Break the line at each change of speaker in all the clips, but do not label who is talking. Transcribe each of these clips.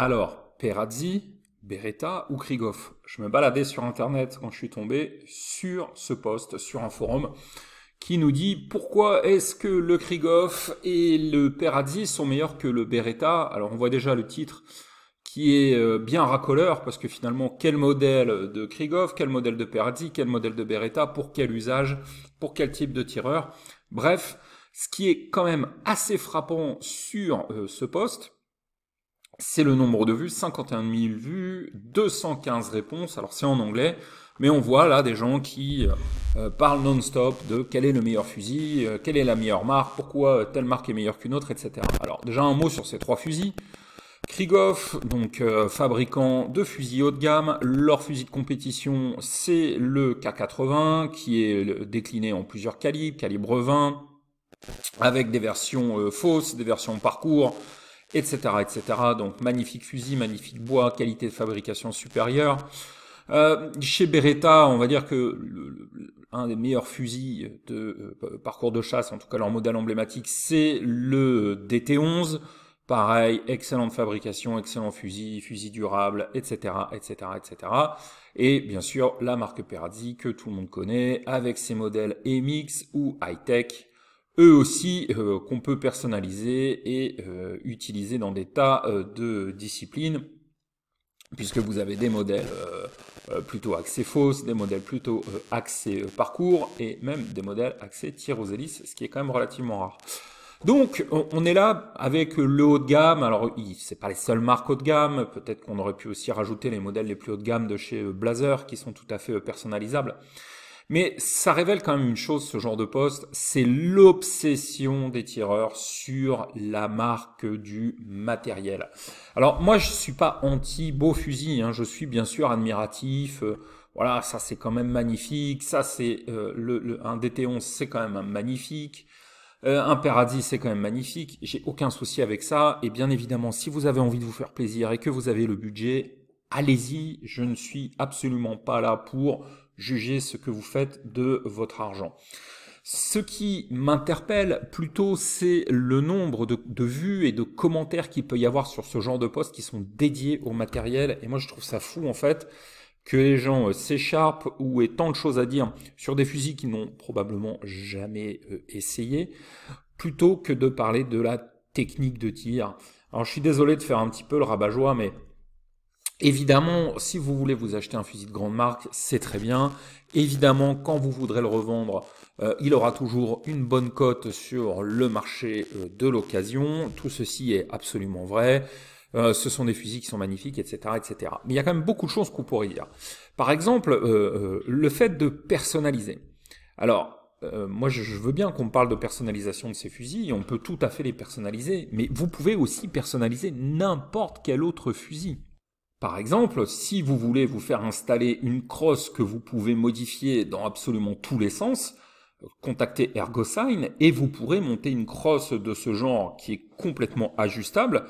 Alors, Perazzi, Beretta ou Krigoff. Je me baladais sur Internet quand je suis tombé sur ce poste, sur un forum, qui nous dit pourquoi est-ce que le Krigoff et le Perazzi sont meilleurs que le Beretta. Alors on voit déjà le titre qui est euh, bien racoleur, parce que finalement, quel modèle de Krigoff, quel modèle de Perazzi, quel modèle de Beretta, pour quel usage, pour quel type de tireur. Bref, ce qui est quand même assez frappant sur euh, ce poste, c'est le nombre de vues, 51 000 vues, 215 réponses, alors c'est en anglais, mais on voit là des gens qui euh, euh, parlent non-stop de quel est le meilleur fusil, euh, quelle est la meilleure marque, pourquoi telle marque est meilleure qu'une autre, etc. Alors déjà un mot sur ces trois fusils. Krigoff, donc fabricant de fusils haut de gamme, leur fusil de compétition c'est le K80 qui est décliné en plusieurs calibres, calibre 20, avec des versions fausses, des versions parcours, etc., etc. Donc magnifique fusil, magnifique bois, qualité de fabrication supérieure. Euh, chez Beretta, on va dire que un des meilleurs fusils de euh, parcours de chasse, en tout cas leur modèle emblématique, c'est le DT11. Pareil, excellente fabrication, excellent fusil, fusil durable, etc., etc., etc. Et bien sûr, la marque Perazzi que tout le monde connaît, avec ses modèles e MX ou High Tech, eux aussi euh, qu'on peut personnaliser et euh, utiliser dans des tas euh, de disciplines, puisque vous avez des modèles plutôt axés fausses, des modèles plutôt axés parcours, et même des modèles axés tir aux hélices, ce qui est quand même relativement rare. Donc, on est là avec le haut de gamme. Alors, c'est pas les seules marques haut de gamme. Peut-être qu'on aurait pu aussi rajouter les modèles les plus haut de gamme de chez Blazer, qui sont tout à fait personnalisables. Mais ça révèle quand même une chose, ce genre de poste, c'est l'obsession des tireurs sur la marque du matériel. Alors moi, je suis pas anti beau fusil, hein. je suis bien sûr admiratif. Euh, voilà, ça c'est quand même magnifique. Ça c'est euh, le, un DT11, c'est quand même magnifique. Euh, un paradis, c'est quand même magnifique. J'ai aucun souci avec ça. Et bien évidemment, si vous avez envie de vous faire plaisir et que vous avez le budget, allez-y. Je ne suis absolument pas là pour juger ce que vous faites de votre argent. Ce qui m'interpelle plutôt, c'est le nombre de, vues et de commentaires qu'il peut y avoir sur ce genre de posts qui sont dédiés au matériel. Et moi, je trouve ça fou, en fait, que les gens euh, s'écharpent ou aient tant de choses à dire sur des fusils qu'ils n'ont probablement jamais euh, essayé, plutôt que de parler de la technique de tir. Alors, je suis désolé de faire un petit peu le rabat-joie, mais Évidemment, si vous voulez vous acheter un fusil de grande marque, c'est très bien. Évidemment, quand vous voudrez le revendre, euh, il aura toujours une bonne cote sur le marché euh, de l'occasion. Tout ceci est absolument vrai. Euh, ce sont des fusils qui sont magnifiques, etc., etc. Mais il y a quand même beaucoup de choses qu'on pourrait dire. Par exemple, le fait de personnaliser. Alors, moi, je veux bien qu'on parle de personnalisation de ces fusils, on peut tout à fait les personnaliser, mais vous pouvez aussi personnaliser n'importe quel autre fusil. Par exemple, si vous voulez vous faire installer une crosse que vous pouvez modifier dans absolument tous les sens, euh, contactez ErgoSign et vous pourrez monter une crosse de ce genre qui est complètement ajustable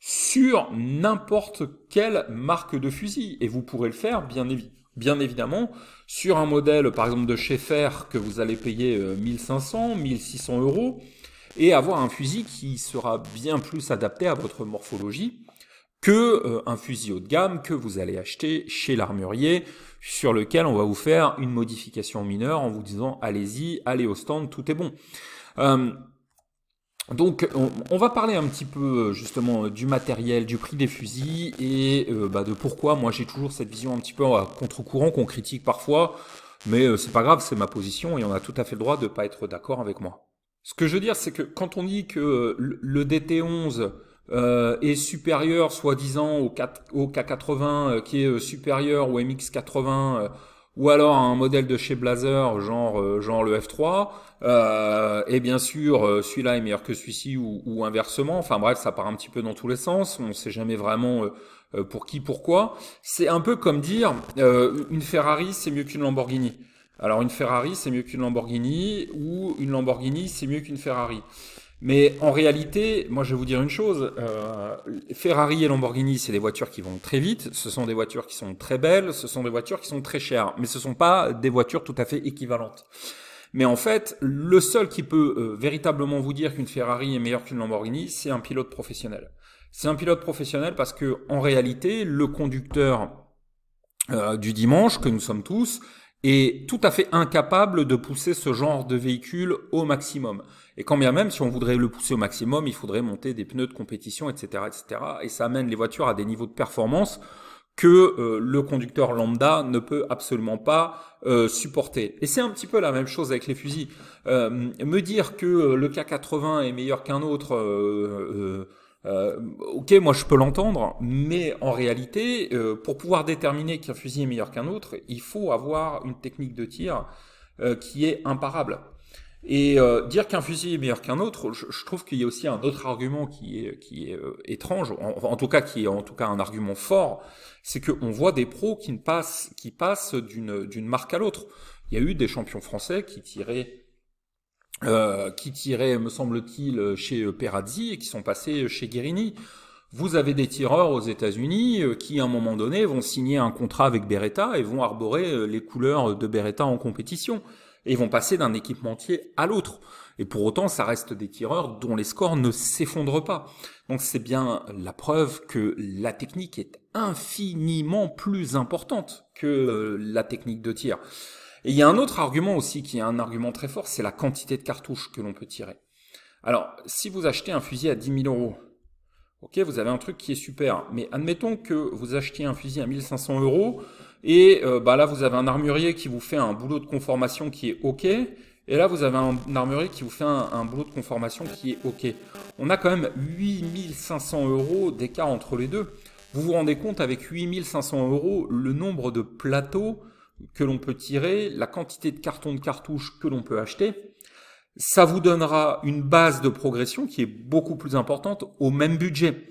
sur n'importe quelle marque de fusil. Et vous pourrez le faire, bien, évidemment, sur un modèle, par exemple, de chez Fer que vous allez payer 1500, euh, 1600 euros, et avoir un fusil qui sera bien plus adapté à votre morphologie que euh, un fusil haut de gamme que vous allez acheter chez l'armurier sur lequel on va vous faire une modification mineure en vous disant allez-y, allez au stand, tout est bon. Euh, donc on, va parler un petit peu justement du matériel, du prix des fusils et euh, bah, de pourquoi moi j'ai toujours cette vision un petit peu à contre-courant qu'on critique parfois, mais c'est pas grave, c'est ma position et on a tout à fait le droit de ne pas être d'accord avec moi. Ce que je veux dire, c'est que quand on dit que le DT11 euh, est supérieur soi-disant au, K80 euh, qui est euh, supérieur au MX80 ou alors à un modèle de chez Blazer genre genre le F3 et bien sûr celui-là est meilleur que celui-ci ou, ou, inversement enfin bref ça part un petit peu dans tous les sens on ne sait jamais vraiment pour qui pourquoi c'est un peu comme dire une Ferrari c'est mieux qu'une Lamborghini alors une Ferrari c'est mieux qu'une Lamborghini ou une Lamborghini c'est mieux qu'une Ferrari mais en réalité, moi je vais vous dire une chose, euh, Ferrari et Lamborghini, c'est des voitures qui vont très vite, ce sont des voitures qui sont très belles, ce sont des voitures qui sont très chères, mais ce ne sont pas des voitures tout à fait équivalentes. Mais en fait, le seul qui peut euh, véritablement vous dire qu'une Ferrari est meilleure qu'une Lamborghini, c'est un pilote professionnel. C'est un pilote professionnel parce que en réalité, le conducteur euh, du dimanche que nous sommes tous, est tout à fait incapable de pousser ce genre de véhicule au maximum. Et quand bien même, si on voudrait le pousser au maximum, il faudrait monter des pneus de compétition, etc., etc. Et ça amène les voitures à des niveaux de performance que euh, le conducteur lambda ne peut absolument pas euh, supporter. Et c'est un petit peu la même chose avec les fusils. Euh, me dire que le K80 est meilleur qu'un autre euh, ok, moi je peux l'entendre, mais en réalité, euh, pour pouvoir déterminer qu'un fusil est meilleur qu'un autre, il faut avoir une technique de tir euh, qui est imparable. Et dire qu'un fusil est meilleur qu'un autre, je, je trouve qu'il y a aussi un autre argument qui est, qui est étrange, en, tout cas qui est en tout cas un argument fort, c'est qu'on voit des pros qui passent, qui passent d'une marque à l'autre. Il y a eu des champions français qui tiraient euh, qui tiraient, me semble-t-il, chez euh, Perazzi et qui sont passés chez Guérini. Vous avez des tireurs aux États-Unis euh, qui, à un moment donné, vont signer un contrat avec Beretta et vont arborer les couleurs de Beretta en compétition et vont passer d'un équipementier à l'autre. Et pour autant, ça reste des tireurs dont les scores ne s'effondrent pas. Donc c'est bien la preuve que la technique est infiniment plus importante que la technique de tir. Et il y a un autre argument aussi qui est un argument très fort, c'est la quantité de cartouches que l'on peut tirer. Alors, si vous achetez un fusil à 10 000 euros, ok, vous avez un truc qui est super, mais admettons que vous achetiez un fusil à 1500 euros, et euh, bah là vous avez un armurier qui vous fait un boulot de conformation qui est ok, et là, vous avez un armurier qui vous fait un, boulot de conformation qui est OK. On a quand même 8500 euros d'écart entre les deux. Vous vous rendez compte, avec 8500 euros, le nombre de plateaux que l'on peut tirer, la quantité de cartons de cartouches que l'on peut acheter, ça vous donnera une base de progression qui est beaucoup plus importante au même budget.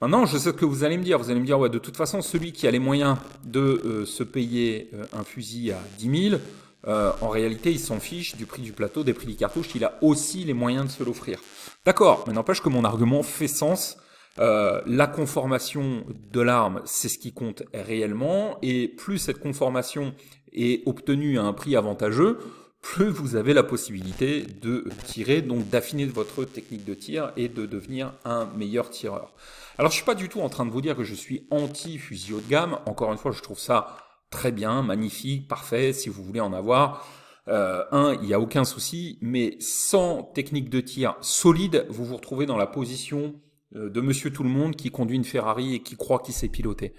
Maintenant, je sais ce que vous allez me dire. Vous allez me dire, ouais, de toute façon, celui qui a les moyens de euh, se payer euh, un fusil à 10 000, euh, en réalité, il s'en fiche du prix du plateau, des prix des cartouches, il a aussi les moyens de se l'offrir. D'accord, mais n'empêche que mon argument fait sens euh, la conformation de l'arme, c'est ce qui compte réellement, et plus cette conformation est obtenue à un prix avantageux, plus vous avez la possibilité de tirer, donc d'affiner votre technique de tir et de devenir un meilleur tireur. Alors je suis pas du tout en train de vous dire que je suis anti-fusil haut de gamme, encore une fois je trouve ça très bien, magnifique, parfait, si vous voulez en avoir. Euh, un, il n'y a aucun souci, mais sans technique de tir solide, vous vous retrouvez dans la position euh, de monsieur tout le monde qui conduit une Ferrari et qui croit qu'il sait piloter.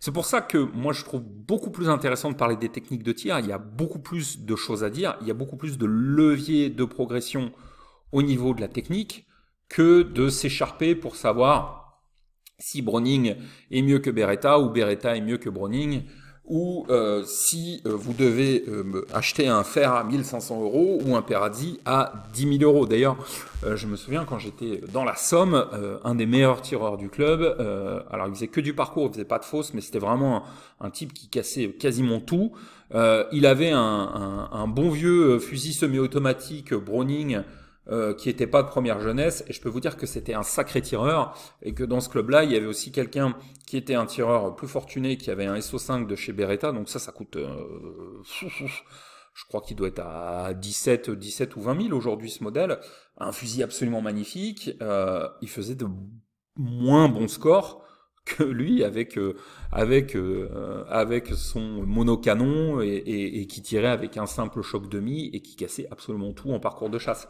C'est pour ça que moi je trouve beaucoup plus intéressant de parler des techniques de tir, il y a beaucoup plus de choses à dire, il y a beaucoup plus de leviers de progression au niveau de la technique que de s'écharper pour savoir si Browning est mieux que Beretta ou Beretta est mieux que Browning ou euh, si euh, vous devez euh, acheter un fer à 1500 euros ou un Perazzi à 10 000 euros. D'ailleurs, je me souviens quand j'étais dans la Somme, un des meilleurs tireurs du club, alors il faisait que du parcours, il faisait pas de fausses, mais c'était vraiment un, type qui cassait quasiment tout. il avait un, un, bon vieux fusil semi-automatique Browning euh, qui n'était pas de première jeunesse, et je peux vous dire que c'était un sacré tireur, et que dans ce club-là, il y avait aussi quelqu'un qui était un tireur plus fortuné, qui avait un SO5 de chez Beretta, donc ça, ça coûte... Euh, je crois qu'il doit être à 17, 17 ou 20 000 aujourd'hui ce modèle, un fusil absolument magnifique, euh, il faisait de moins bons scores que lui avec avec avec son monocanon et, et, et, qui tirait avec un simple choc demi et qui cassait absolument tout en parcours de chasse.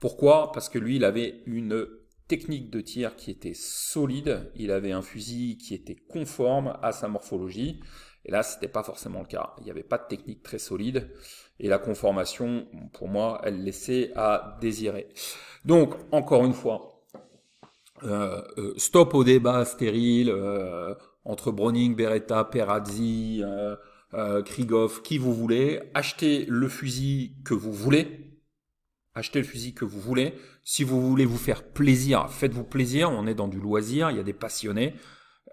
Pourquoi Parce que lui, il avait une technique de tir qui était solide, il avait un fusil qui était conforme à sa morphologie. Et là, c'était pas forcément le cas. Il n'y avait pas de technique très solide. Et la conformation, pour moi, elle laissait à désirer. Donc, encore une fois, euh, euh, stop au débat stérile euh, entre Browning, Beretta, Perazzi, Krigov, qui vous voulez. Achetez le fusil que vous voulez achetez le fusil que vous voulez. Si vous voulez vous faire plaisir, faites-vous plaisir. On est dans du loisir, il y a des passionnés.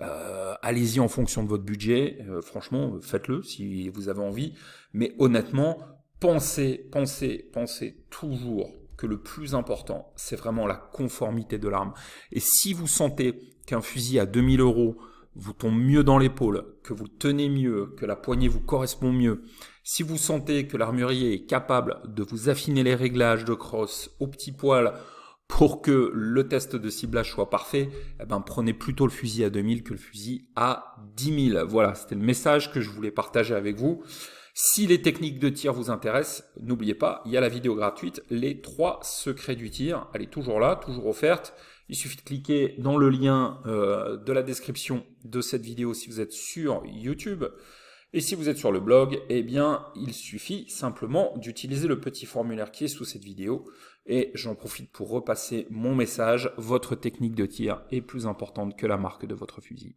Euh, allez-y en fonction de votre budget. Euh, franchement, faites-le si vous avez envie. Mais honnêtement, pensez, pensez, pensez toujours que le plus important, c'est vraiment la conformité de l'arme. Et si vous sentez qu'un fusil à 2000 euros vous tombe mieux dans l'épaule, que vous tenez mieux, que la poignée vous correspond mieux, si vous sentez que l'armurier est capable de vous affiner les réglages de crosse au petit poil pour que le test de ciblage soit parfait, eh ben, prenez plutôt le fusil à 2000 que le fusil à 10 000. Voilà, c'était le message que je voulais partager avec vous. Si les techniques de tir vous intéressent, n'oubliez pas, il y a la vidéo gratuite, les trois secrets du tir. Elle est toujours là, toujours offerte. Il suffit de cliquer dans le lien euh, de la description de cette vidéo si vous êtes sur YouTube. Et si vous êtes sur le blog, eh bien, il suffit simplement d'utiliser le petit formulaire qui est sous cette vidéo. Et j'en profite pour repasser mon message. Votre technique de tir est plus importante que la marque de votre fusil.